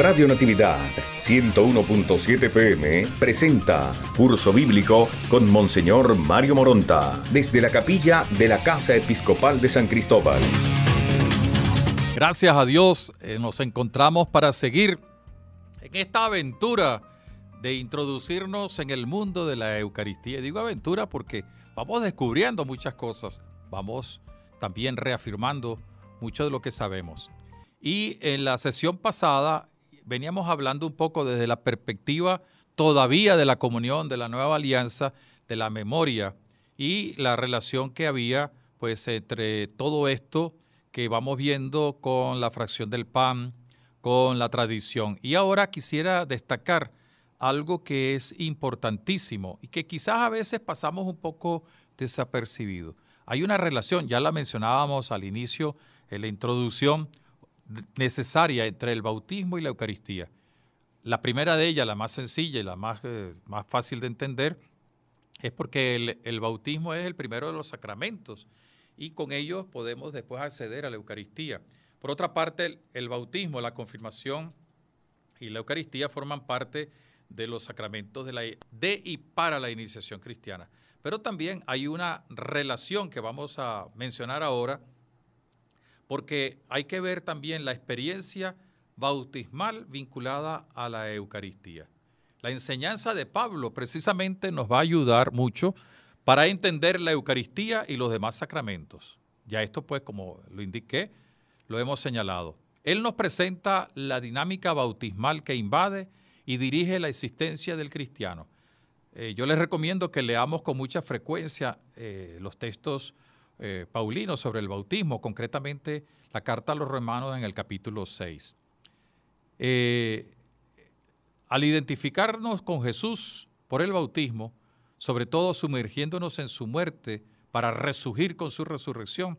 Radio Natividad 101.7 PM presenta Curso Bíblico con Monseñor Mario Moronta desde la capilla de la Casa Episcopal de San Cristóbal. Gracias a Dios eh, nos encontramos para seguir en esta aventura de introducirnos en el mundo de la Eucaristía. digo aventura porque vamos descubriendo muchas cosas, vamos también reafirmando mucho de lo que sabemos. Y en la sesión pasada veníamos hablando un poco desde la perspectiva todavía de la comunión, de la nueva alianza, de la memoria y la relación que había pues entre todo esto que vamos viendo con la fracción del pan, con la tradición. Y ahora quisiera destacar algo que es importantísimo y que quizás a veces pasamos un poco desapercibido. Hay una relación, ya la mencionábamos al inicio en la introducción, necesaria entre el bautismo y la Eucaristía. La primera de ellas, la más sencilla y la más, eh, más fácil de entender, es porque el, bautismo es el primero de los sacramentos y con ellos podemos después acceder a la Eucaristía. Por otra parte, el, bautismo, la confirmación y la Eucaristía forman parte de los sacramentos de, la, de y para la iniciación cristiana. Pero también hay una relación que vamos a mencionar ahora porque hay que ver también la experiencia bautismal vinculada a la Eucaristía. La enseñanza de Pablo precisamente nos va a ayudar mucho para entender la Eucaristía y los demás sacramentos. Ya esto pues, como lo indiqué, lo hemos señalado. Él nos presenta la dinámica bautismal que invade y dirige la existencia del cristiano. Eh, yo les recomiendo que leamos con mucha frecuencia eh, los textos eh, Paulino sobre el bautismo, concretamente la carta a los romanos en el capítulo 6. Eh, al identificarnos con Jesús por el bautismo, sobre todo sumergiéndonos en su muerte para resurgir con su resurrección,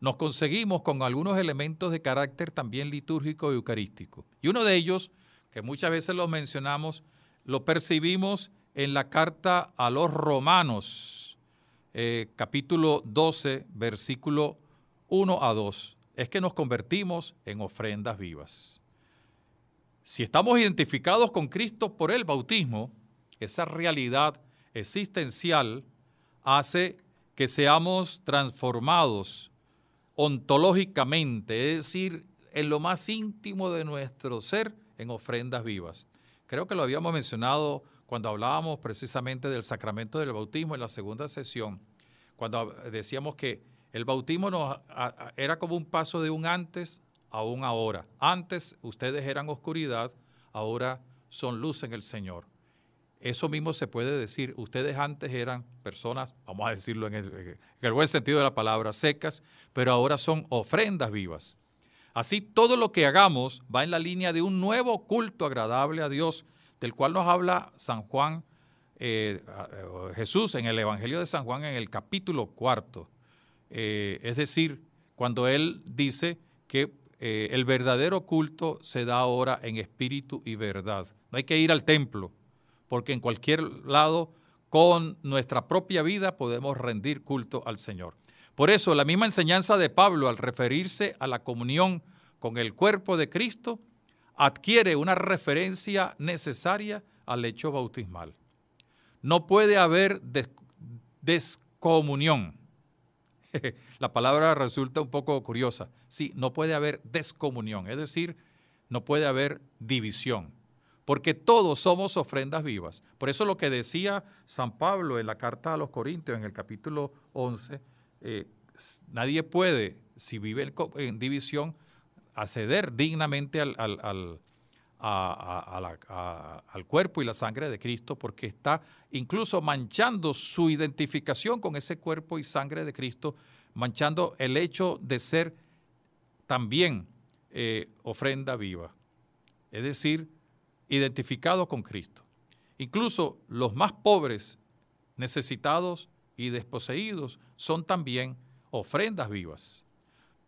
nos conseguimos con algunos elementos de carácter también litúrgico y eucarístico. Y uno de ellos, que muchas veces lo mencionamos, lo percibimos en la carta a los romanos, eh, capítulo 12, versículo 1 a 2, es que nos convertimos en ofrendas vivas. Si estamos identificados con Cristo por el bautismo, esa realidad existencial hace que seamos transformados ontológicamente, es decir, en lo más íntimo de nuestro ser, en ofrendas vivas. Creo que lo habíamos mencionado cuando hablábamos precisamente del sacramento del bautismo en la segunda sesión, cuando decíamos que el bautismo era como un paso de un antes a un ahora. Antes ustedes eran oscuridad, ahora son luz en el Señor. Eso mismo se puede decir. Ustedes antes eran personas, vamos a decirlo en el, en el, buen sentido de la palabra, secas, pero ahora son ofrendas vivas. Así todo lo que hagamos va en la línea de un nuevo culto agradable a Dios del cual nos habla San Juan, eh, eh, Jesús en el Evangelio de San Juan en el capítulo cuarto. Eh, es decir, cuando él dice que el verdadero culto se da ahora en espíritu y verdad. No hay que ir al templo, porque en cualquier lado, con nuestra propia vida, podemos rendir culto al Señor. Por eso, la misma enseñanza de Pablo al referirse a la comunión con el cuerpo de Cristo adquiere una referencia necesaria al hecho bautismal. No puede haber descomunión. La palabra resulta un poco curiosa. Sí, no puede haber descomunión, es decir, no puede haber división, porque todos somos ofrendas vivas. Por eso lo que decía San Pablo en la carta a los Corintios en el capítulo 11, eh, nadie puede, si vive en división, acceder dignamente al, a, al cuerpo y la sangre de Cristo, porque está incluso manchando su identificación con ese cuerpo y sangre de Cristo, manchando el hecho de ser también eh, ofrenda viva, es decir, identificado con Cristo. Incluso los más pobres, necesitados y desposeídos son también ofrendas vivas.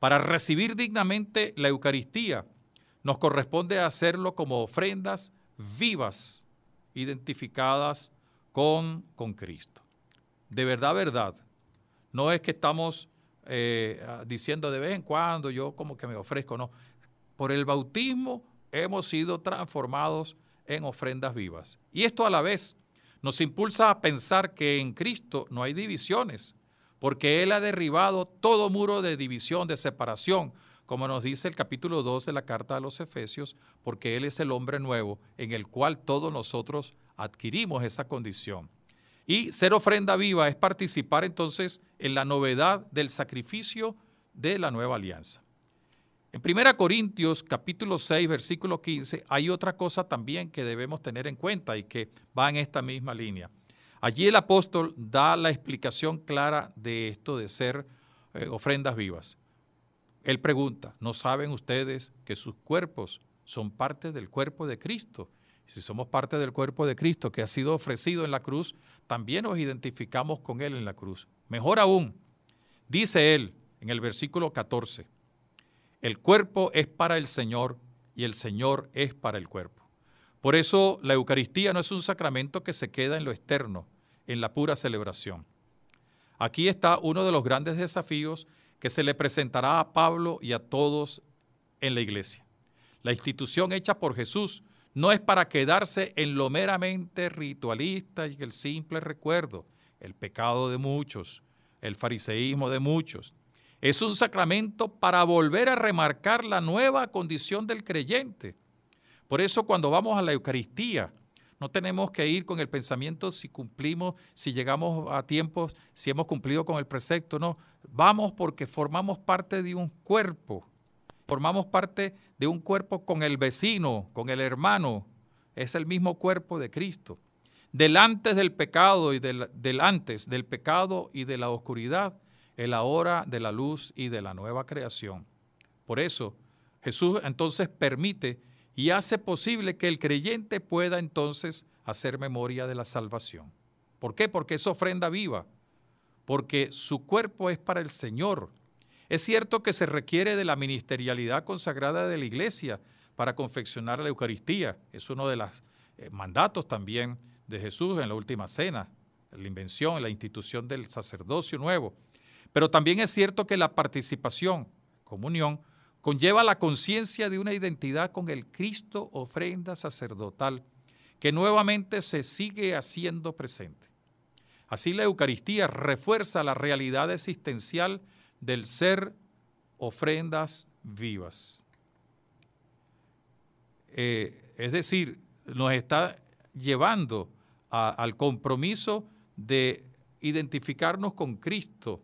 Para recibir dignamente la Eucaristía, nos corresponde hacerlo como ofrendas vivas, identificadas con, con Cristo. De verdad, verdad. No es que estamos eh, ah, diciendo de vez en cuando, yo como que me ofrezco, no. Por el bautismo hemos sido transformados en ofrendas vivas. Y esto a la vez nos impulsa a pensar que en Cristo no hay divisiones, porque Él ha derribado todo muro de división, de separación, como nos dice el capítulo 2 de la carta a los Efesios, porque Él es el hombre nuevo en el cual todos nosotros adquirimos esa condición. Y ser ofrenda viva es participar entonces en la novedad del sacrificio de la nueva alianza. En 1 Corintios capítulo 6 versículo 15 hay otra cosa también que debemos tener en cuenta y que va en esta misma línea. Allí el apóstol da la explicación clara de esto de ser eh, ofrendas vivas. Él pregunta, ¿no saben ustedes que sus cuerpos son parte del cuerpo de Cristo? Si somos parte del cuerpo de Cristo que ha sido ofrecido en la cruz, también nos identificamos con Él en la cruz. Mejor aún, dice Él en el versículo 14, el cuerpo es para el Señor y el Señor es para el cuerpo. Por eso la Eucaristía no es un sacramento que se queda en lo externo, en la pura celebración. Aquí está uno de los grandes desafíos que se le presentará a Pablo y a todos en la iglesia. La institución hecha por Jesús no es para quedarse en lo meramente ritualista y el simple recuerdo, el pecado de muchos, el fariseísmo de muchos. Es un sacramento para volver a remarcar la nueva condición del creyente. Por eso cuando vamos a la Eucaristía, no tenemos que ir con el pensamiento si cumplimos, si llegamos a tiempos, si hemos cumplido con el precepto, no. Vamos porque formamos parte de un cuerpo, formamos parte de un cuerpo con el vecino, con el hermano. Es el mismo cuerpo de Cristo. Delante del pecado y del del pecado y de la oscuridad, el ahora de la luz y de la nueva creación. Por eso, Jesús entonces permite y hace posible que el creyente pueda entonces hacer memoria de la salvación. ¿Por qué? Porque es ofrenda viva, porque su cuerpo es para el Señor. Es cierto que se requiere de la ministerialidad consagrada de la iglesia para confeccionar la Eucaristía. Es uno de los eh, mandatos también de Jesús en la última cena, la invención, la institución del sacerdocio nuevo. Pero también es cierto que la participación, comunión, conlleva la conciencia de una identidad con el Cristo ofrenda sacerdotal, que nuevamente se sigue haciendo presente. Así la Eucaristía refuerza la realidad existencial del ser ofrendas vivas. Eh, es decir, nos está llevando al compromiso de identificarnos con Cristo,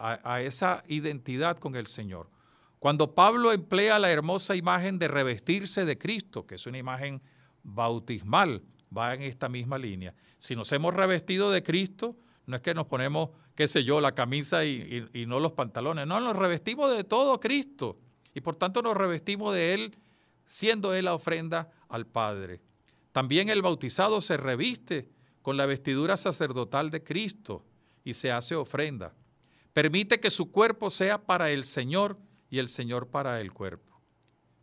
a esa identidad con el Señor. Cuando Pablo emplea la hermosa imagen de revestirse de Cristo, que es una imagen bautismal, va en esta misma línea. Si nos hemos revestido de Cristo, no es que nos ponemos, qué sé yo, la camisa y, no los pantalones, no, nos revestimos de todo Cristo y por tanto nos revestimos de Él, siendo Él la ofrenda al Padre. También el bautizado se reviste con la vestidura sacerdotal de Cristo y se hace ofrenda. Permite que su cuerpo sea para el Señor y el Señor para el cuerpo.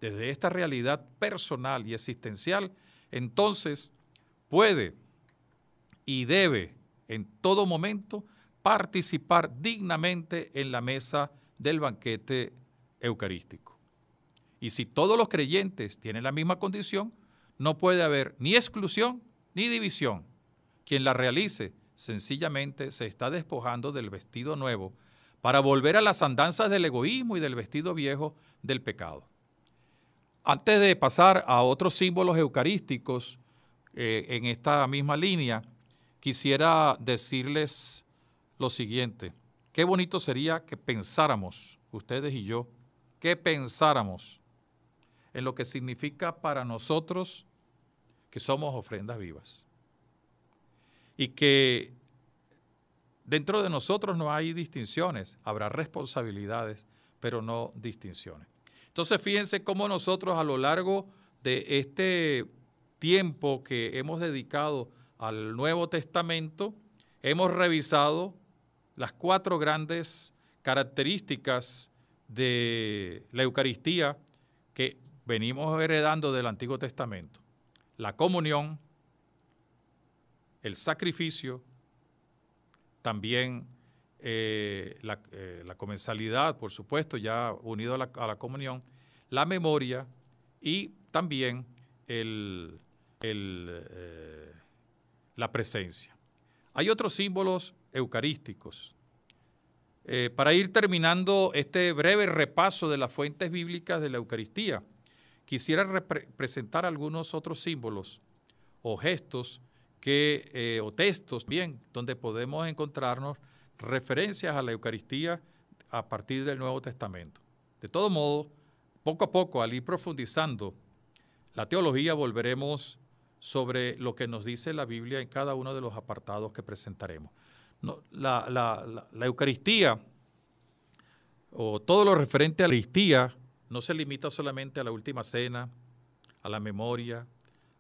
Desde esta realidad personal y existencial, entonces puede y debe en todo momento participar dignamente en la mesa del banquete eucarístico. Y si todos los creyentes tienen la misma condición, no puede haber ni exclusión ni división. Quien la realice sencillamente se está despojando del vestido nuevo para volver a las andanzas del egoísmo y del vestido viejo del pecado. Antes de pasar a otros símbolos eucarísticos eh, en esta misma línea, quisiera decirles lo siguiente. Qué bonito sería que pensáramos, ustedes y yo, que pensáramos en lo que significa para nosotros que somos ofrendas vivas. Y que Dentro de nosotros no hay distinciones, habrá responsabilidades, pero no distinciones. Entonces fíjense cómo nosotros a lo largo de este tiempo que hemos dedicado al Nuevo Testamento, hemos revisado las cuatro grandes características de la Eucaristía que venimos heredando del Antiguo Testamento. La comunión, el sacrificio, también eh, eh, la, comensalidad, por supuesto, ya unido a la, comunión, la memoria y también el, eh, la presencia. Hay otros símbolos eucarísticos. para ir terminando este breve repaso de las fuentes bíblicas de la Eucaristía, quisiera presentar algunos otros símbolos o gestos que, eh, o textos bien, donde podemos encontrarnos referencias a la Eucaristía a partir del Nuevo Testamento. De todo modo, poco a poco, al ir profundizando la teología, volveremos sobre lo que nos dice la Biblia en cada uno de los apartados que presentaremos. la, la, Eucaristía o todo lo referente a la Eucaristía no se limita solamente a la última cena, a la memoria,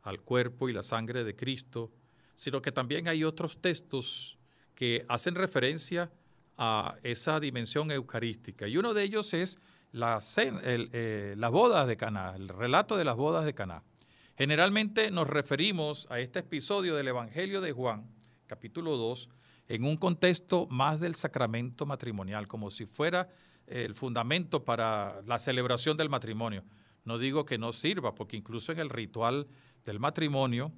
al cuerpo y la sangre de Cristo, sino que también hay otros textos que hacen referencia a esa dimensión eucarística. Y uno de ellos es el, eh, las bodas de Caná, el relato de las bodas de Caná. Generalmente nos referimos a este episodio del Evangelio de Juan, capítulo 2, en un contexto más del sacramento matrimonial, como si fuera el fundamento para la celebración del matrimonio. No digo que no sirva, porque incluso en el ritual del matrimonio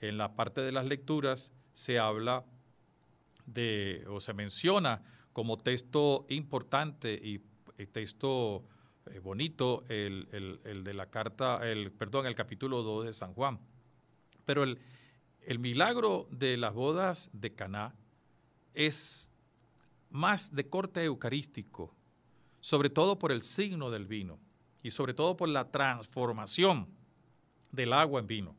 en la parte de las lecturas se habla de, o se menciona como texto importante y, texto eh, bonito el, de la carta, el, perdón, el capítulo 2 de San Juan. Pero el, el milagro de las bodas de Caná es más de corte eucarístico, sobre todo por el signo del vino y sobre todo por la transformación del agua en vino.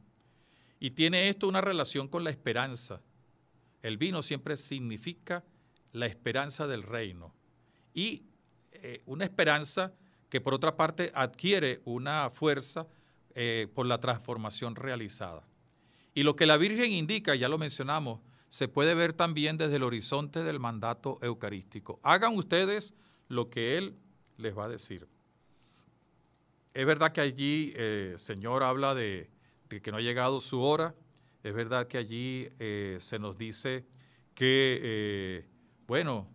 Y tiene esto una relación con la esperanza. El vino siempre significa la esperanza del reino. Y eh, una esperanza que por otra parte adquiere una fuerza eh, por la transformación realizada. Y lo que la Virgen indica, ya lo mencionamos, se puede ver también desde el horizonte del mandato eucarístico. Hagan ustedes lo que Él les va a decir. Es verdad que allí, eh, el Señor, habla de que, no ha llegado su hora. Es verdad que allí eh, se nos dice que, eh, bueno,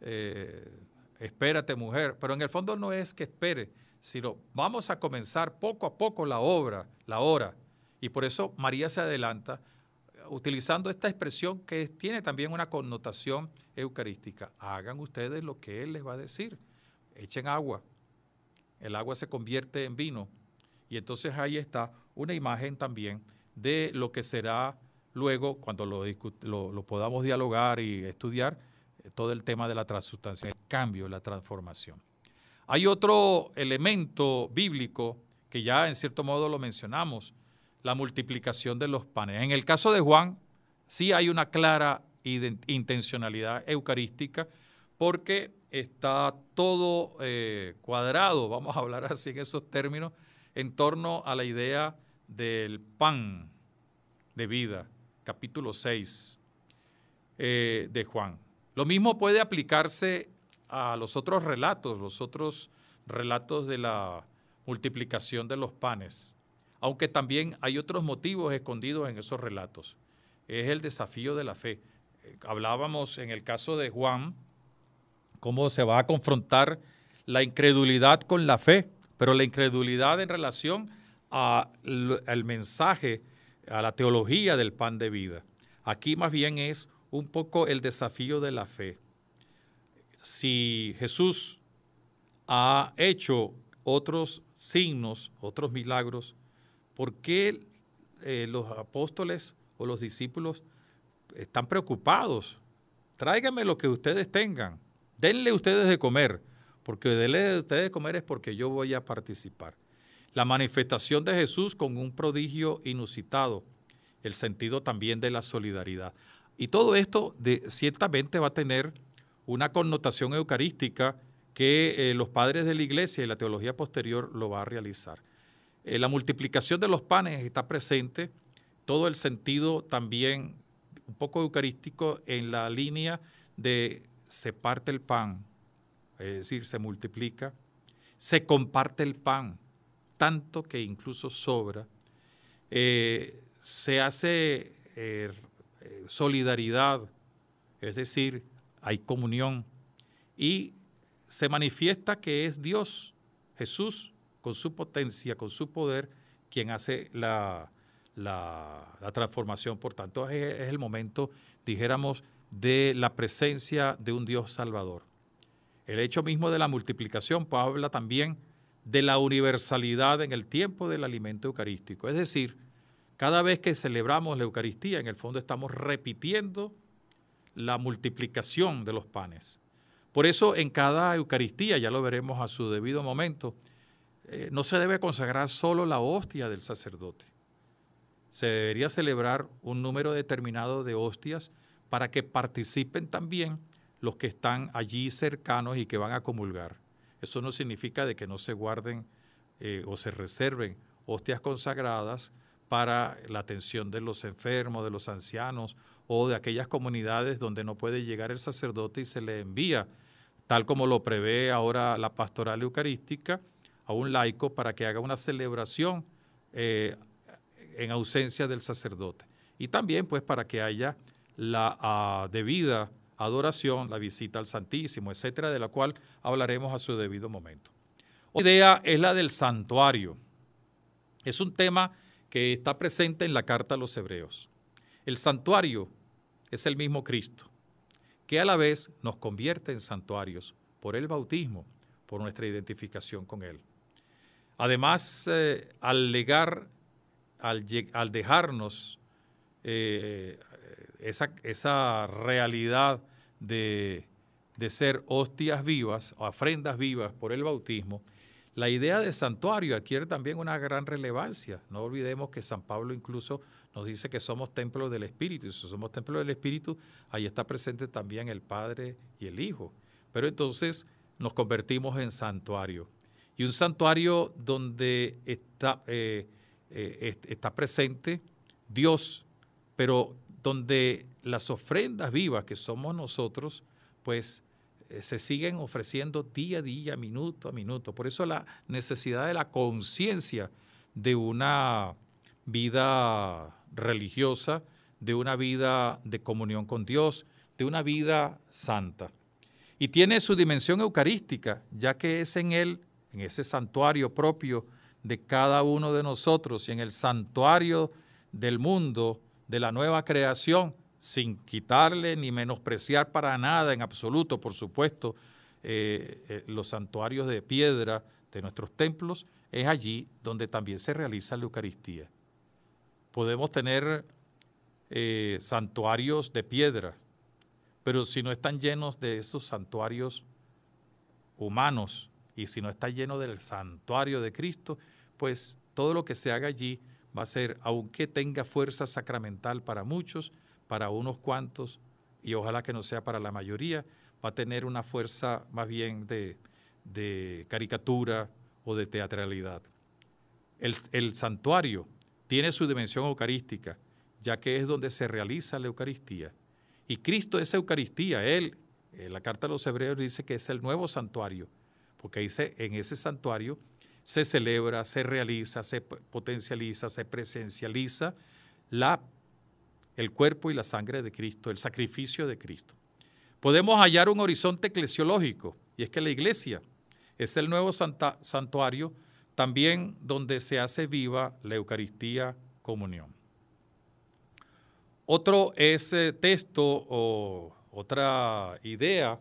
eh, espérate mujer, pero en el fondo no es que espere, sino vamos a comenzar poco a poco la obra, la hora. Y por eso María se adelanta utilizando esta expresión que tiene también una connotación eucarística. Hagan ustedes lo que Él les va a decir. Echen agua. El agua se convierte en vino. Y entonces ahí está una imagen también de lo que será luego, cuando lo, podamos dialogar y estudiar, eh, todo el tema de la transustancia, el cambio, la transformación. Hay otro elemento bíblico que ya en cierto modo lo mencionamos, la multiplicación de los panes. En el caso de Juan, sí hay una clara intencionalidad eucarística porque está todo eh, cuadrado, vamos a hablar así en esos términos, en torno a la idea del pan de vida, capítulo 6 eh, de Juan. Lo mismo puede aplicarse a los otros relatos, los otros relatos de la multiplicación de los panes, aunque también hay otros motivos escondidos en esos relatos. Es el desafío de la fe. Hablábamos en el caso de Juan, cómo se va a confrontar la incredulidad con la fe pero la incredulidad en relación al mensaje, a la teología del pan de vida. Aquí más bien es un poco el desafío de la fe. Si Jesús ha hecho otros signos, otros milagros, ¿por qué eh, los apóstoles o los discípulos están preocupados? Tráiganme lo que ustedes tengan, denle ustedes de comer, porque de ustedes comer es porque yo voy a participar. La manifestación de Jesús con un prodigio inusitado, el sentido también de la solidaridad. Y todo esto ciertamente va a tener una connotación eucarística que eh, los padres de la iglesia y la teología posterior lo va a realizar. Eh, la multiplicación de los panes está presente, todo el sentido también un poco eucarístico en la línea de se parte el pan, es decir, se multiplica, se comparte el pan, tanto que incluso sobra, eh, se hace eh, solidaridad, es decir, hay comunión y se manifiesta que es Dios, Jesús, con su potencia, con su poder, quien hace la, transformación. Por tanto, es el momento, dijéramos, de la presencia de un Dios salvador. El hecho mismo de la multiplicación habla también de la universalidad en el tiempo del alimento eucarístico. Es decir, cada vez que celebramos la Eucaristía, en el fondo estamos repitiendo la multiplicación de los panes. Por eso en cada Eucaristía, ya lo veremos a su debido momento, eh, no se debe consagrar solo la hostia del sacerdote. Se debería celebrar un número determinado de hostias para que participen también los que están allí cercanos y que van a comulgar. Eso no significa de que no se guarden eh, o se reserven hostias consagradas para la atención de los enfermos, de los ancianos o de aquellas comunidades donde no puede llegar el sacerdote y se le envía, tal como lo prevé ahora la pastoral eucarística, a un laico para que haga una celebración eh, en ausencia del sacerdote. Y también pues para que haya la ah, debida adoración, la visita al Santísimo, etcétera, de la cual hablaremos a su debido momento. Otra idea es la del santuario. Es un tema que está presente en la carta a los hebreos. El santuario es el mismo Cristo, que a la vez nos convierte en santuarios por el bautismo, por nuestra identificación con Él. Además, eh, al, legar, al, dejarnos eh, esa, realidad de, ser hostias vivas, o ofrendas vivas por el bautismo, la idea de santuario adquiere también una gran relevancia. No olvidemos que San Pablo incluso nos dice que somos templos del Espíritu. Y si somos templos del Espíritu, ahí está presente también el Padre y el Hijo. Pero entonces nos convertimos en santuario. Y un santuario donde está, eh, eh, está presente Dios, pero donde las ofrendas vivas que somos nosotros, pues eh, se siguen ofreciendo día a día, minuto a minuto. Por eso la necesidad de la conciencia de una vida religiosa, de una vida de comunión con Dios, de una vida santa. Y tiene su dimensión eucarística, ya que es en él, en ese santuario propio de cada uno de nosotros y en el santuario del mundo, de la nueva creación, sin quitarle ni menospreciar para nada en absoluto, por supuesto, eh, eh, los santuarios de piedra de nuestros templos, es allí donde también se realiza la Eucaristía. Podemos tener eh, santuarios de piedra, pero si no están llenos de esos santuarios humanos y si no está lleno del santuario de Cristo, pues todo lo que se haga allí va a ser, aunque tenga fuerza sacramental para muchos, para unos cuantos, y ojalá que no sea para la mayoría, va a tener una fuerza más bien de, caricatura o de teatralidad. El, el santuario tiene su dimensión eucarística, ya que es donde se realiza la Eucaristía. Y Cristo es Eucaristía, Él, en eh, la carta a los hebreos dice que es el nuevo santuario, porque dice, en ese santuario se celebra, se realiza, se potencializa, se presencializa la, el cuerpo y la sangre de Cristo, el sacrificio de Cristo. Podemos hallar un horizonte eclesiológico, y es que la iglesia es el nuevo santuario también donde se hace viva la Eucaristía comunión. Otro es texto o otra idea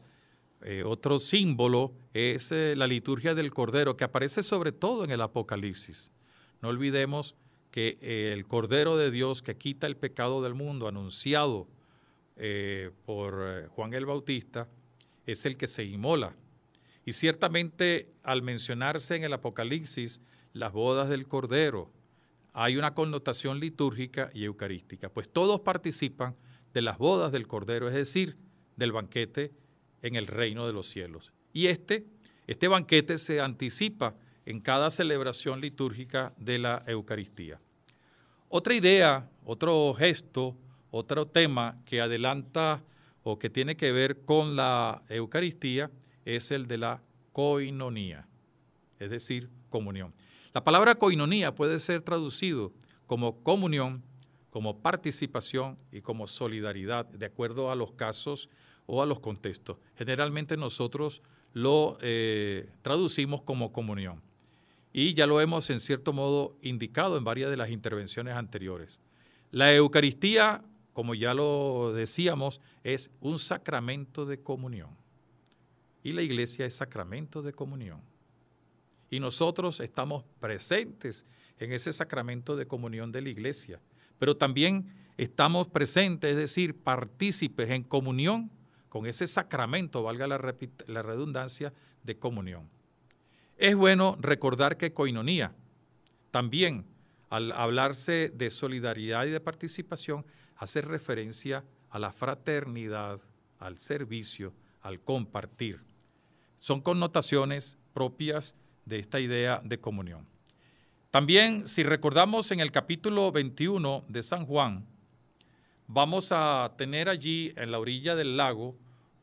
eh, otro símbolo es eh, la liturgia del Cordero, que aparece sobre todo en el Apocalipsis. No olvidemos que eh, el Cordero de Dios que quita el pecado del mundo, anunciado por Juan el Bautista, es el que se inmola. Y ciertamente al mencionarse en el Apocalipsis las bodas del Cordero, hay una connotación litúrgica y eucarística, pues todos participan de las bodas del Cordero, es decir, del banquete en el reino de los cielos. Y este, este banquete se anticipa en cada celebración litúrgica de la Eucaristía. Otra idea, otro gesto, otro tema que adelanta o que tiene que ver con la Eucaristía es el de la coinonía, es decir, comunión. La palabra coinonía puede ser traducido como comunión, como participación y como solidaridad, de acuerdo a los casos o a los contextos. Generalmente nosotros lo eh, traducimos como comunión. Y ya lo hemos en cierto modo indicado en varias de las intervenciones anteriores. La Eucaristía, como ya lo decíamos, es un sacramento de comunión. Y la iglesia es sacramento de comunión. Y nosotros estamos presentes en ese sacramento de comunión de la iglesia. Pero también estamos presentes, es decir, partícipes en comunión con ese sacramento, valga la, redundancia, de comunión. Es bueno recordar que coinonía, también al hablarse de solidaridad y de participación, hace referencia a la fraternidad, al servicio, al compartir. Son connotaciones propias de esta idea de comunión. También, si recordamos en el capítulo 21 de San Juan, vamos a tener allí en la orilla del lago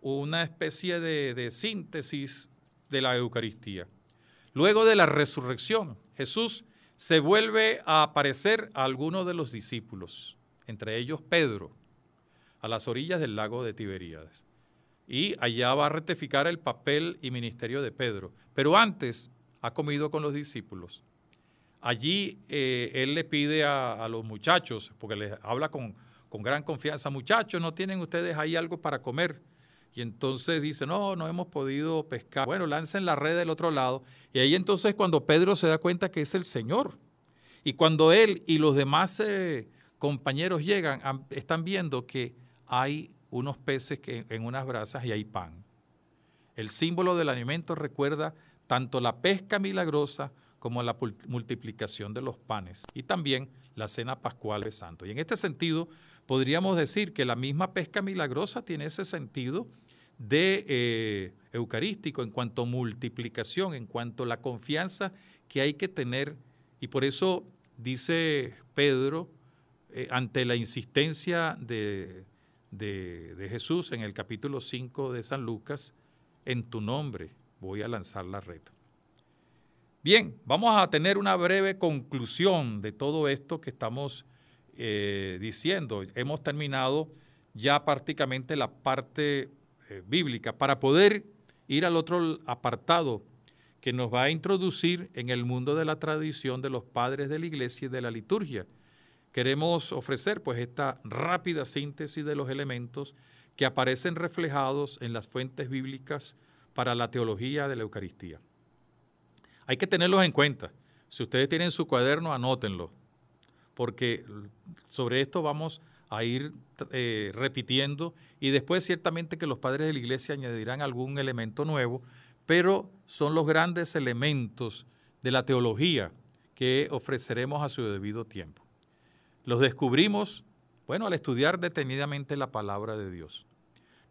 una especie de, de síntesis de la Eucaristía. Luego de la resurrección, Jesús se vuelve a aparecer a algunos de los discípulos, entre ellos Pedro, a las orillas del lago de Tiberíades. Y allá va a rectificar el papel y ministerio de Pedro. Pero antes ha comido con los discípulos. Allí eh, él le pide a, los muchachos, porque les habla con, con gran confianza, muchachos, ¿no tienen ustedes ahí algo para comer? Y entonces dice, no, no hemos podido pescar. Bueno, lancen la red del otro lado. Y ahí entonces cuando Pedro se da cuenta que es el Señor. Y cuando él y los demás eh, compañeros llegan, están viendo que hay unos peces que, en unas brasas y hay pan. El símbolo del alimento recuerda tanto la pesca milagrosa como la multiplicación de los panes y también la cena pascual de santo. Y en este sentido, podríamos decir que la misma pesca milagrosa tiene ese sentido de eh, eucarístico, en cuanto a multiplicación, en cuanto a la confianza que hay que tener. Y por eso dice Pedro, eh, ante la insistencia de, Jesús en el capítulo 5 de San Lucas, en tu nombre voy a lanzar la red. Bien, vamos a tener una breve conclusión de todo esto que estamos eh, diciendo. Hemos terminado ya prácticamente la parte eh, bíblica para poder ir al otro apartado que nos va a introducir en el mundo de la tradición de los padres de la iglesia y de la liturgia. Queremos ofrecer pues esta rápida síntesis de los elementos que aparecen reflejados en las fuentes bíblicas para la teología de la Eucaristía. Hay que tenerlos en cuenta. Si ustedes tienen su cuaderno, anótenlo, porque sobre esto vamos a a ir eh, repitiendo y después ciertamente que los padres de la iglesia añadirán algún elemento nuevo, pero son los grandes elementos de la teología que ofreceremos a su debido tiempo. Los descubrimos, bueno, al estudiar detenidamente la palabra de Dios.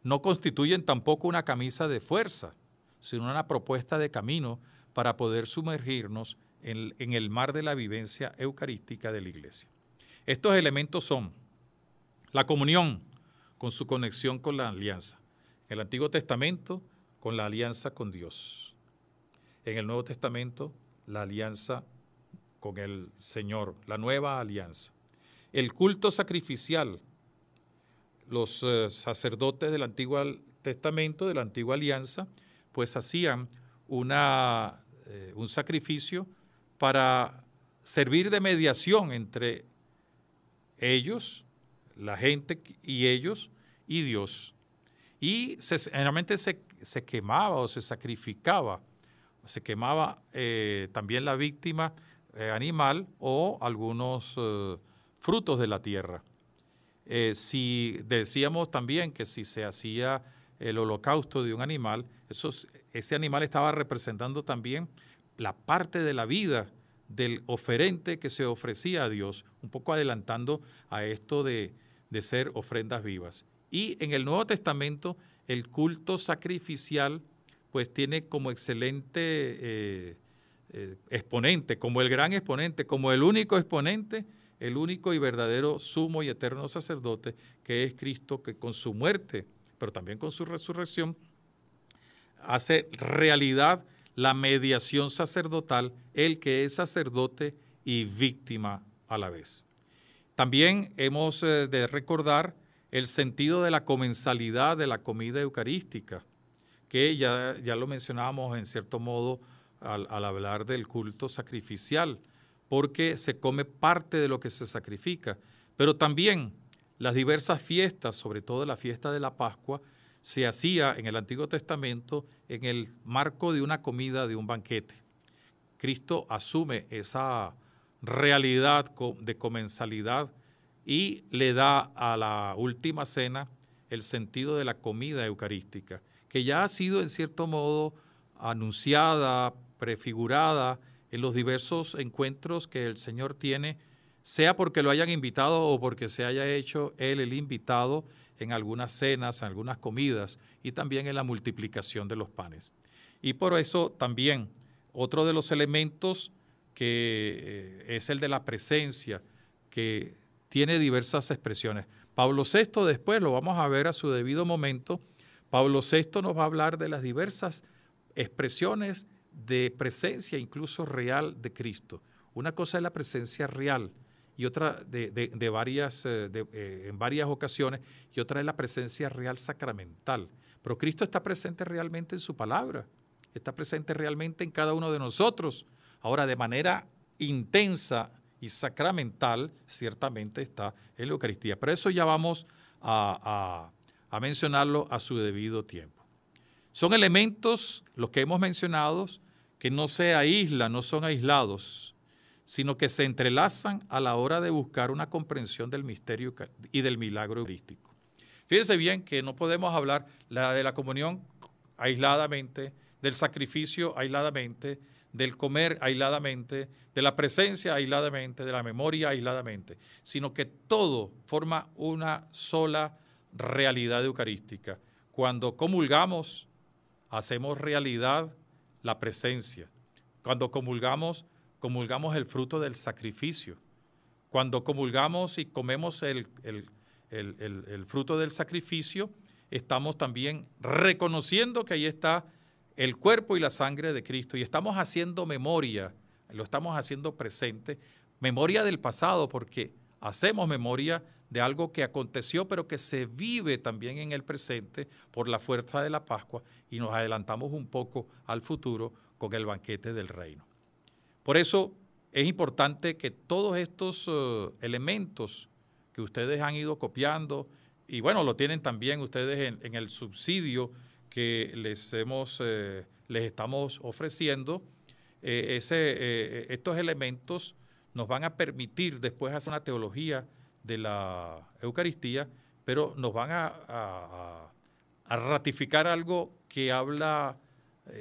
No constituyen tampoco una camisa de fuerza, sino una propuesta de camino para poder sumergirnos en el mar de la vivencia eucarística de la iglesia. Estos elementos son la comunión con su conexión con la alianza. En el Antiguo Testamento, con la alianza con Dios. En el Nuevo Testamento, la alianza con el Señor, la nueva alianza. El culto sacrificial. Los eh, sacerdotes del Antiguo Testamento, de la Antigua Alianza, pues hacían una, eh, un sacrificio para servir de mediación entre ellos la gente y ellos y Dios. Y generalmente se, quemaba o se sacrificaba, se quemaba eh, también la víctima eh, animal o algunos eh, frutos de la tierra. si decíamos también que si se hacía el holocausto de un animal, ese animal estaba representando también la parte de la vida del oferente que se ofrecía a Dios, un poco adelantando a esto de, de ser ofrendas vivas. Y en el Nuevo Testamento, el culto sacrificial, pues tiene como excelente eh, eh, exponente, como el gran exponente, como el único exponente, el único y verdadero sumo y eterno sacerdote, que es Cristo, que con su muerte, pero también con su resurrección, hace realidad la mediación sacerdotal, el que es sacerdote y víctima a la vez. También hemos eh, de recordar el sentido de la comensalidad de la comida eucarística, que ya, ya lo mencionábamos en cierto modo al, al hablar del culto sacrificial, porque se come parte de lo que se sacrifica, pero también las diversas fiestas, sobre todo la fiesta de la Pascua, se hacía en el Antiguo Testamento en el marco de una comida, de un banquete. Cristo asume esa realidad de comensalidad y le da a la última cena el sentido de la comida eucarística, que ya ha sido en cierto modo anunciada, prefigurada en los diversos encuentros que el Señor tiene, sea porque lo hayan invitado o porque se haya hecho Él el invitado en algunas cenas, en algunas comidas y también en la multiplicación de los panes. Y por eso también otro de los elementos que eh, es el de la presencia, que tiene diversas expresiones. Pablo VI después lo vamos a ver a su debido momento. Pablo VI nos va a hablar de las diversas expresiones de presencia, incluso real, de Cristo. Una cosa es la presencia real y otra de, varias, eh, eh, en varias ocasiones, y otra es la presencia real sacramental. Pero Cristo está presente realmente en su palabra, está presente realmente en cada uno de nosotros. Ahora, de manera intensa y sacramental, ciertamente está en la Eucaristía. Pero eso ya vamos a, mencionarlo a su debido tiempo. Son elementos, los que hemos mencionado, que no se aíslan, no son aislados, sino que se entrelazan a la hora de buscar una comprensión del misterio y del milagro eucarístico. Fíjense bien que no podemos hablar de la comunión aisladamente, del sacrificio aisladamente, del comer aisladamente, de la presencia aisladamente, de la memoria aisladamente, sino que todo forma una sola realidad eucarística. Cuando comulgamos, hacemos realidad la presencia. Cuando comulgamos, comulgamos el fruto del sacrificio. Cuando comulgamos y comemos el, fruto del sacrificio, estamos también reconociendo que ahí está el cuerpo y la sangre de Cristo y estamos haciendo memoria, lo estamos haciendo presente, memoria del pasado, porque hacemos memoria de algo que aconteció, pero que se vive también en el presente por la fuerza de la Pascua y nos adelantamos un poco al futuro con el banquete del reino. Por eso es importante que todos estos eh, elementos que ustedes han ido copiando, y bueno, lo tienen también ustedes en, en el subsidio que les, hemos, eh, les estamos ofreciendo, eh, ese, eh, estos elementos nos van a permitir después hacer una teología de la Eucaristía, pero nos van a, a, a ratificar algo que habla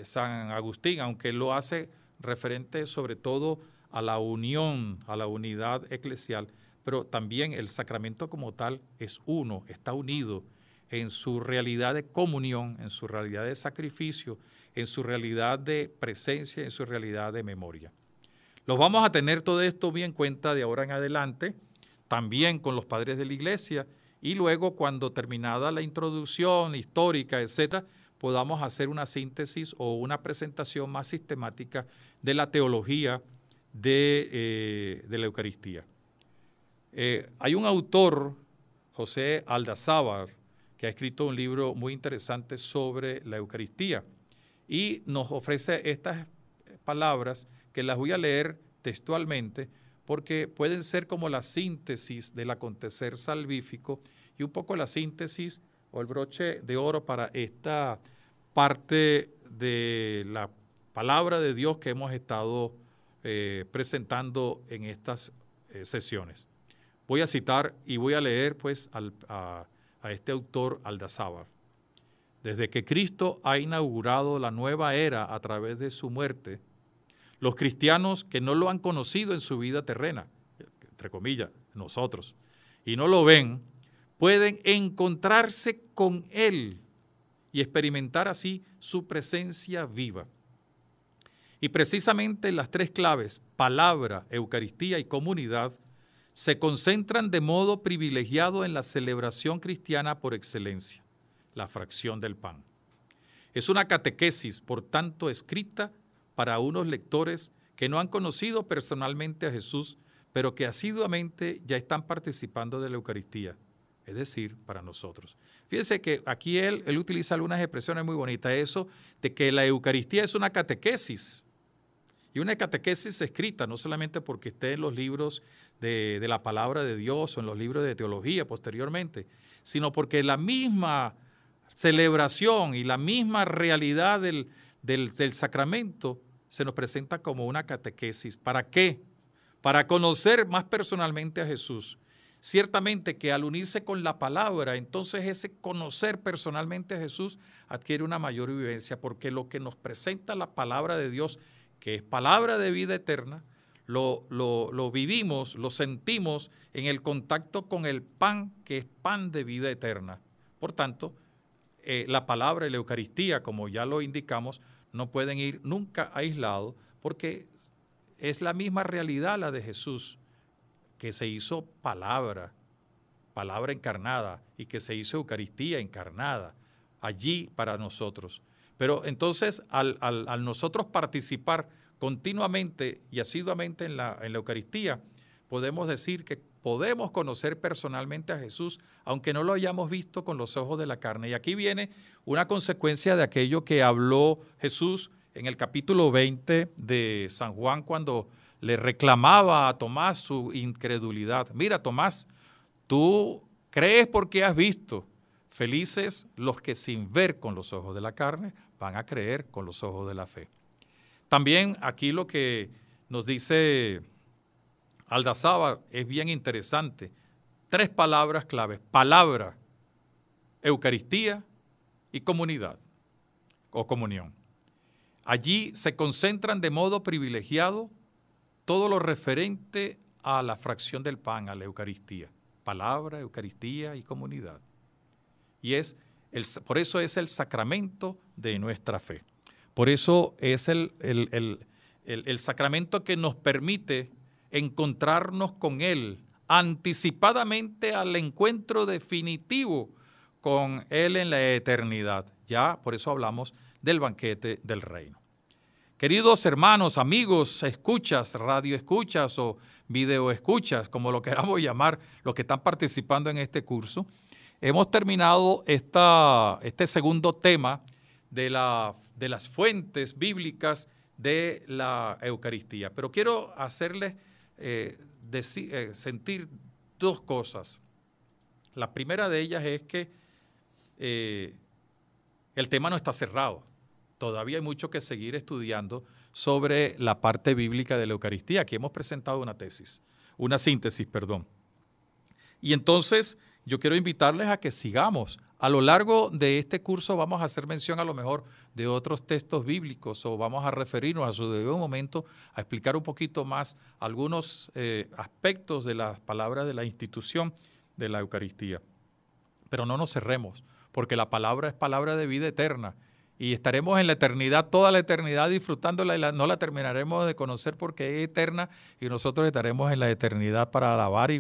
San Agustín, aunque lo hace referente sobre todo a la unión, a la unidad eclesial, pero también el sacramento como tal es uno, está unido en su realidad de comunión, en su realidad de sacrificio, en su realidad de presencia, en su realidad de memoria. Los vamos a tener todo esto bien en cuenta de ahora en adelante, también con los padres de la iglesia, y luego cuando terminada la introducción histórica, etc., podamos hacer una síntesis o una presentación más sistemática de la teología de, eh, la Eucaristía. Eh, hay un autor, José Aldazábar, que ha escrito un libro muy interesante sobre la Eucaristía y nos ofrece estas palabras que las voy a leer textualmente porque pueden ser como la síntesis del acontecer salvífico y un poco la síntesis o el broche de oro para esta parte de la palabra de Dios que hemos estado eh, presentando en estas eh, sesiones. Voy a citar y voy a leer pues al, a, a este autor Aldazábal. Desde que Cristo ha inaugurado la nueva era a través de su muerte, los cristianos que no lo han conocido en su vida terrena, entre comillas, nosotros, y no lo ven, pueden encontrarse con Él y experimentar así su presencia viva. Y precisamente las tres claves, palabra, Eucaristía y comunidad, se concentran de modo privilegiado en la celebración cristiana por excelencia, la fracción del pan. Es una catequesis, por tanto, escrita para unos lectores que no han conocido personalmente a Jesús, pero que asiduamente ya están participando de la Eucaristía, es decir, para nosotros. Fíjense que aquí él, él utiliza algunas expresiones muy bonitas, eso de que la Eucaristía es una catequesis, y una catequesis escrita, no solamente porque esté en los libros de, la palabra de Dios o en los libros de teología posteriormente, sino porque la misma celebración y la misma realidad del, del sacramento se nos presenta como una catequesis. ¿Para qué? Para conocer más personalmente a Jesús. Ciertamente que al unirse con la palabra, entonces ese conocer personalmente a Jesús adquiere una mayor vivencia, porque lo que nos presenta la palabra de Dios, que es palabra de vida eterna, lo, vivimos, lo sentimos en el contacto con el pan, que es pan de vida eterna. Por tanto, eh, la palabra y la Eucaristía, como ya lo indicamos, no pueden ir nunca aislados porque es la misma realidad la de Jesús, que se hizo palabra, palabra encarnada, y que se hizo Eucaristía encarnada allí para nosotros. Pero entonces, al nosotros participar continuamente y asiduamente en la, Eucaristía, podemos decir que podemos conocer personalmente a Jesús, aunque no lo hayamos visto con los ojos de la carne. Y aquí viene una consecuencia de aquello que habló Jesús en el capítulo 20 de San Juan cuando le reclamaba a Tomás su incredulidad. Mira, Tomás, tú crees porque has visto. Felices los que sin ver con los ojos de la carne van a creer con los ojos de la fe. También aquí lo que nos dice Aldazábar es bien interesante. Tres palabras claves. Palabra, Eucaristía y comunidad o comunión. Allí se concentran de modo privilegiado todo lo referente a la fracción del pan, a la Eucaristía. Palabra, Eucaristía y comunidad. Y es por eso es el sacramento de nuestra fe. Por eso es el, sacramento que nos permite encontrarnos con Él anticipadamente al encuentro definitivo con Él en la eternidad. Ya por eso hablamos del banquete del reino. Queridos hermanos, amigos, escuchas, radio escuchas o video escuchas, como lo queramos llamar, los que están participando en este curso, hemos terminado este segundo tema de la de las fuentes bíblicas de la Eucaristía. Pero quiero hacerles eh, eh, sentir dos cosas. La primera de ellas es que eh, el tema no está cerrado. Todavía hay mucho que seguir estudiando sobre la parte bíblica de la Eucaristía. Aquí hemos presentado una tesis, una síntesis, perdón. Y entonces yo quiero invitarles a que sigamos a lo largo de este curso vamos a hacer mención a lo mejor de otros textos bíblicos o vamos a referirnos a su debido momento a explicar un poquito más algunos eh, aspectos de las palabras de la institución de la Eucaristía. Pero no nos cerremos, porque la palabra es palabra de vida eterna y estaremos en la eternidad, toda la eternidad disfrutándola y no la terminaremos de conocer porque es eterna y nosotros estaremos en la eternidad para alabar y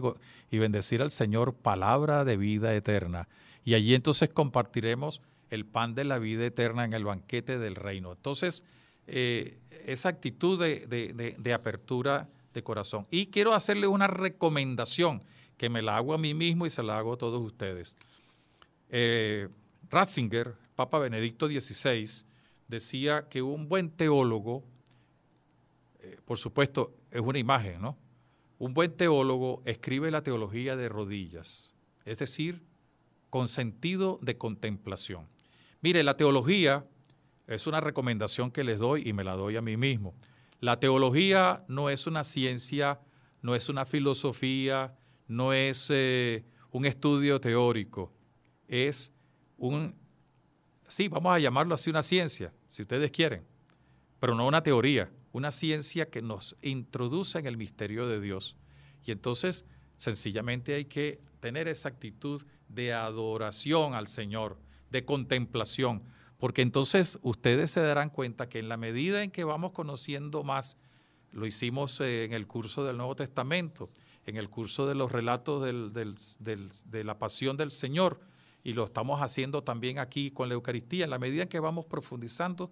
bendecir al Señor, palabra de vida eterna y allí entonces compartiremos el pan de la vida eterna en el banquete del reino. Entonces, eh, esa actitud de, apertura de corazón. Y quiero hacerle una recomendación que me la hago a mí mismo y se la hago a todos ustedes. Eh, Ratzinger, Papa Benedicto XVI, decía que un buen teólogo, eh, por supuesto, es una imagen, ¿no? Un buen teólogo escribe la teología de rodillas, es decir, con sentido de contemplación. Mire, la teología es una recomendación que les doy y me la doy a mí mismo. La teología no es una ciencia, no es una filosofía, no es eh, un estudio teórico, es un, sí, vamos a llamarlo así una ciencia, si ustedes quieren, pero no una teoría, una ciencia que nos introduce en el misterio de Dios. Y entonces, sencillamente hay que tener esa actitud de adoración al Señor, de contemplación, porque entonces ustedes se darán cuenta que en la medida en que vamos conociendo más, lo hicimos eh, en el curso del Nuevo Testamento, en el curso de los relatos de la pasión del Señor, y lo estamos haciendo también aquí con la Eucaristía, en la medida en que vamos profundizando,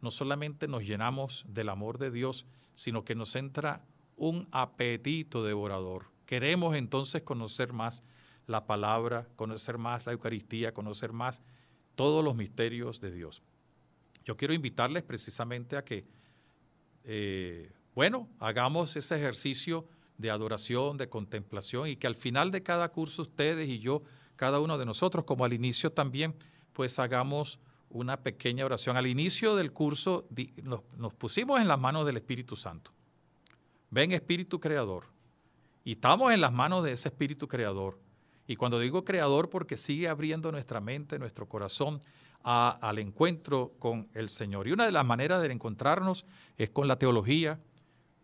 no solamente nos llenamos del amor de Dios, sino que nos entra un apetito devorador. Queremos entonces conocer más la palabra, conocer más la Eucaristía, conocer más todos los misterios de Dios. Yo quiero invitarles precisamente a que, eh, bueno, hagamos ese ejercicio de adoración, de contemplación y que al final de cada curso ustedes y yo, cada uno de nosotros, como al inicio también, pues hagamos una pequeña oración. Al inicio del curso nos pusimos en las manos del Espíritu Santo. Ven Espíritu Creador. Y estamos en las manos de ese Espíritu Creador. Y cuando digo creador, porque sigue abriendo nuestra mente, nuestro corazón al encuentro con el Señor. Y una de las maneras de encontrarnos es con la teología,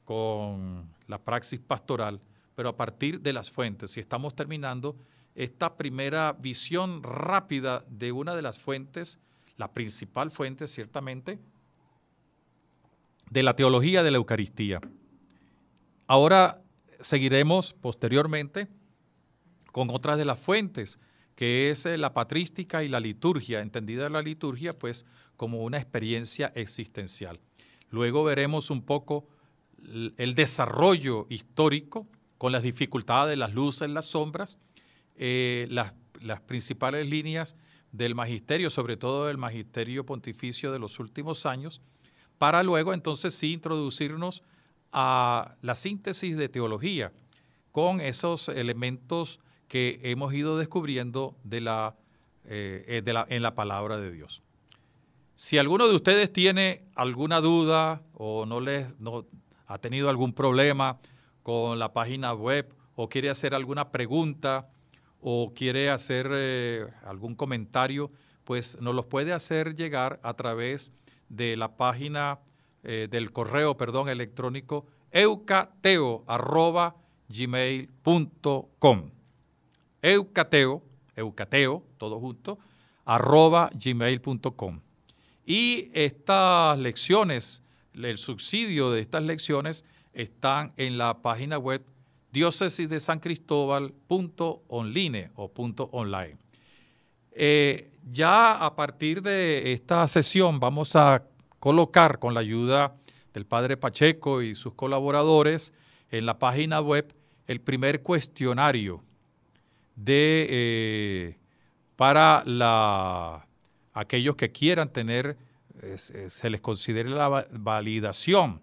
con la praxis pastoral, pero a partir de las fuentes. Y estamos terminando esta primera visión rápida de una de las fuentes, la principal fuente ciertamente, de la teología de la Eucaristía. Ahora seguiremos posteriormente con otras de las fuentes, que es eh, la patrística y la liturgia, entendida la liturgia pues como una experiencia existencial. Luego veremos un poco el desarrollo histórico con las dificultades, las luces, las sombras, eh, las, las principales líneas del magisterio, sobre todo del magisterio pontificio de los últimos años, para luego entonces sí introducirnos a la síntesis de teología con esos elementos que hemos ido descubriendo eh, eh, de la, en la palabra de Dios. Si alguno de ustedes tiene alguna duda o no les no, ha tenido algún problema con la página web o quiere hacer alguna pregunta o quiere hacer eh, algún comentario, pues nos los puede hacer llegar a través de la página del correo, perdón, electrónico eucateo.com eucateo, eucateo, todo junto, arroba gmail.com. Y estas lecciones, el subsidio de estas lecciones están en la página web diócesis de San Cristóbal o punto online. Eh, ya a partir de esta sesión vamos a colocar con la ayuda del padre Pacheco y sus colaboradores en la página web el primer cuestionario de, eh, para la, aquellos que quieran tener, eh, se les considere la validación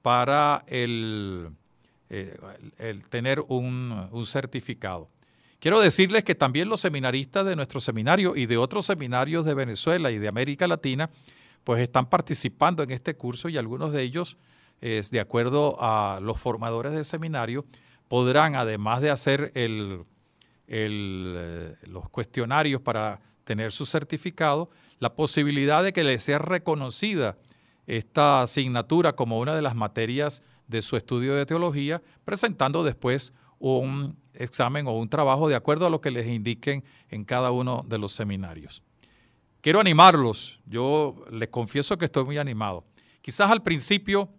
para el, eh, el tener un, certificado. Quiero decirles que también los seminaristas de nuestro seminario y de otros seminarios de Venezuela y de América Latina, pues están participando en este curso y algunos de ellos, de acuerdo a los formadores del seminario, podrán, además de hacer el eh, los cuestionarios para tener su certificado, la posibilidad de que les sea reconocida esta asignatura como una de las materias de su estudio de teología, presentando después un examen o un trabajo de acuerdo a lo que les indiquen en cada uno de los seminarios. Quiero animarlos, yo les confieso que estoy muy animado. Quizás al principio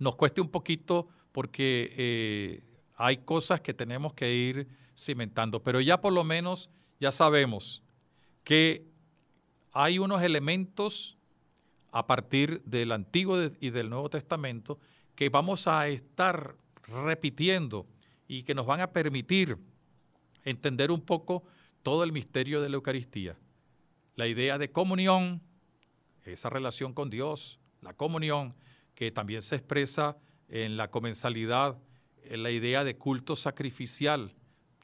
nos cueste un poquito porque eh, hay cosas que tenemos que ir cimentando. Pero ya por lo menos ya sabemos que hay unos elementos a partir del Antiguo y del Nuevo Testamento que vamos a estar repitiendo y que nos van a permitir entender un poco todo el misterio de la Eucaristía. La idea de comunión, esa relación con Dios, la comunión, que también se expresa en la comensalidad, en la idea de culto sacrificial,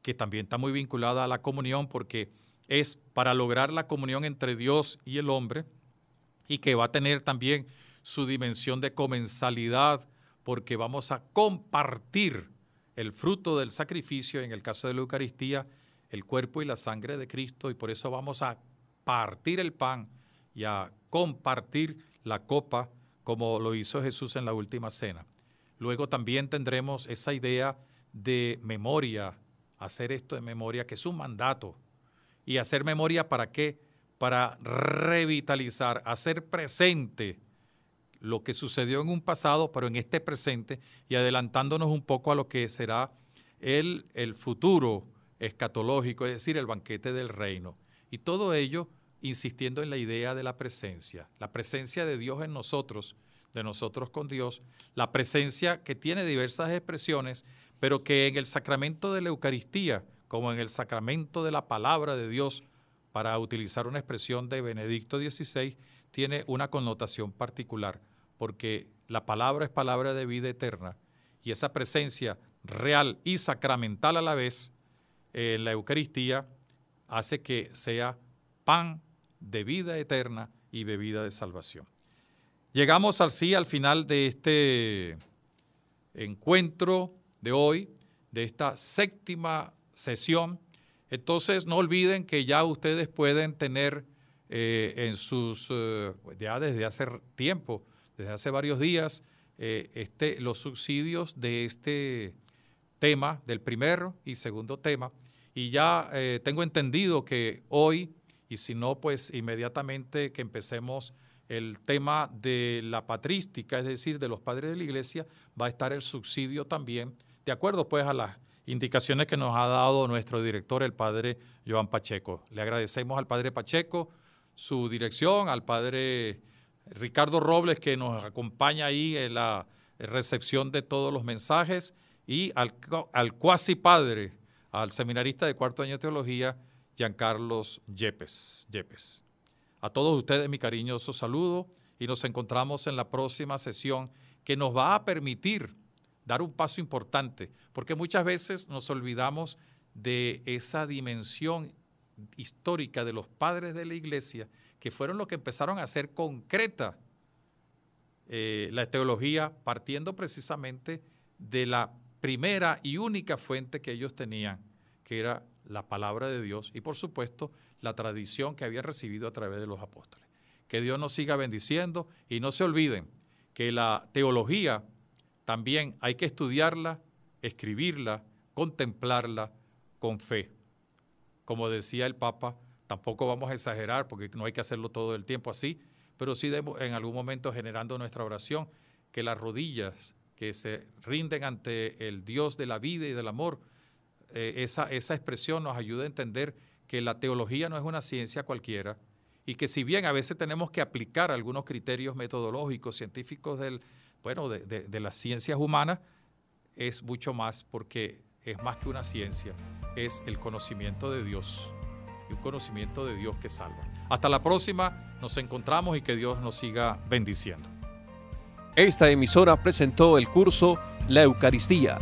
que también está muy vinculada a la comunión porque es para lograr la comunión entre Dios y el hombre y que va a tener también su dimensión de comensalidad porque vamos a compartir el fruto del sacrificio, en el caso de la Eucaristía, el cuerpo y la sangre de Cristo y por eso vamos a partir el pan y a compartir la copa como lo hizo Jesús en la última cena. Luego también tendremos esa idea de memoria hacer esto de memoria, que es un mandato. ¿Y hacer memoria para qué? Para revitalizar, hacer presente lo que sucedió en un pasado, pero en este presente, y adelantándonos un poco a lo que será el, el futuro escatológico, es decir, el banquete del reino. Y todo ello insistiendo en la idea de la presencia, la presencia de Dios en nosotros, de nosotros con Dios, la presencia que tiene diversas expresiones pero que en el sacramento de la Eucaristía, como en el sacramento de la palabra de Dios, para utilizar una expresión de Benedicto XVI, tiene una connotación particular, porque la palabra es palabra de vida eterna y esa presencia real y sacramental a la vez en la Eucaristía hace que sea pan de vida eterna y bebida de salvación. Llegamos así al final de este encuentro de hoy, de esta séptima sesión. Entonces, no olviden que ya ustedes pueden tener eh, en sus, eh, ya desde hace tiempo, desde hace varios días, eh, este, los subsidios de este tema, del primero y segundo tema. Y ya tengo entendido que hoy, y si no, pues inmediatamente que empecemos el tema de la patrística, es decir, de los padres de la iglesia, va a estar el subsidio también de acuerdo pues a las indicaciones que nos ha dado nuestro director, el padre Joan Pacheco. Le agradecemos al padre Pacheco su dirección, al padre Ricardo Robles que nos acompaña ahí en la recepción de todos los mensajes y al, al cuasi padre, al seminarista de cuarto año de teología, Giancarlos Yepes. Yepes. A todos ustedes mi cariñoso saludo y nos encontramos en la próxima sesión que nos va a permitir dar un paso importante, porque muchas veces nos olvidamos de esa dimensión histórica de los padres de la iglesia, que fueron los que empezaron a hacer concreta eh, la teología, partiendo precisamente de la primera y única fuente que ellos tenían, que era la palabra de Dios y por supuesto la tradición que había recibido a través de los apóstoles. Que Dios nos siga bendiciendo y no se olviden que la teología también hay que estudiarla, escribirla, contemplarla con fe. Como decía el Papa, tampoco vamos a exagerar porque no hay que hacerlo todo el tiempo así, pero sí debemos, en algún momento generando nuestra oración que las rodillas que se rinden ante el Dios de la vida y del amor, eh, esa, esa expresión nos ayuda a entender que la teología no es una ciencia cualquiera y que si bien a veces tenemos que aplicar algunos criterios metodológicos, científicos del, bueno, de, las ciencias humanas es mucho más porque es más que una ciencia, es el conocimiento de Dios y un conocimiento de Dios que salva. Hasta la próxima, nos encontramos y que Dios nos siga bendiciendo. Esta emisora presentó el curso La Eucaristía